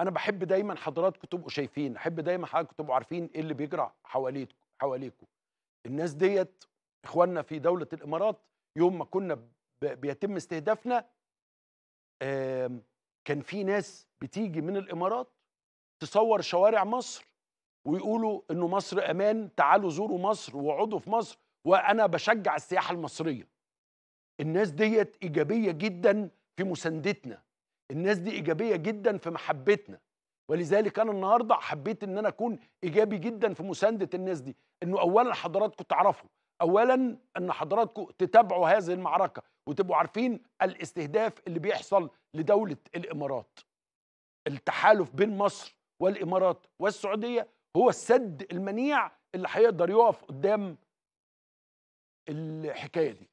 انا بحب دايما حضراتكم تبقوا شايفين احب دايما حضراتكم تبقوا عارفين ايه اللي بيجرى حواليكم حواليكم الناس ديت اخواننا في دوله الامارات يوم ما كنا بيتم استهدافنا كان في ناس بتيجي من الامارات تصور شوارع مصر ويقولوا انه مصر امان تعالوا زوروا مصر وعضوا في مصر وانا بشجع السياحه المصريه الناس ديت ايجابيه جدا في مساندتنا الناس دي ايجابيه جدا في محبتنا ولذلك انا النهارده حبيت ان انا اكون ايجابي جدا في مسانده الناس دي انه اولا حضراتكم تعرفوا اولا ان حضراتكم تتابعوا هذه المعركه وتبقوا عارفين الاستهداف اللي بيحصل لدوله الامارات التحالف بين مصر والامارات والسعوديه هو السد المنيع اللي هيقدر يقف قدام الحكايه دي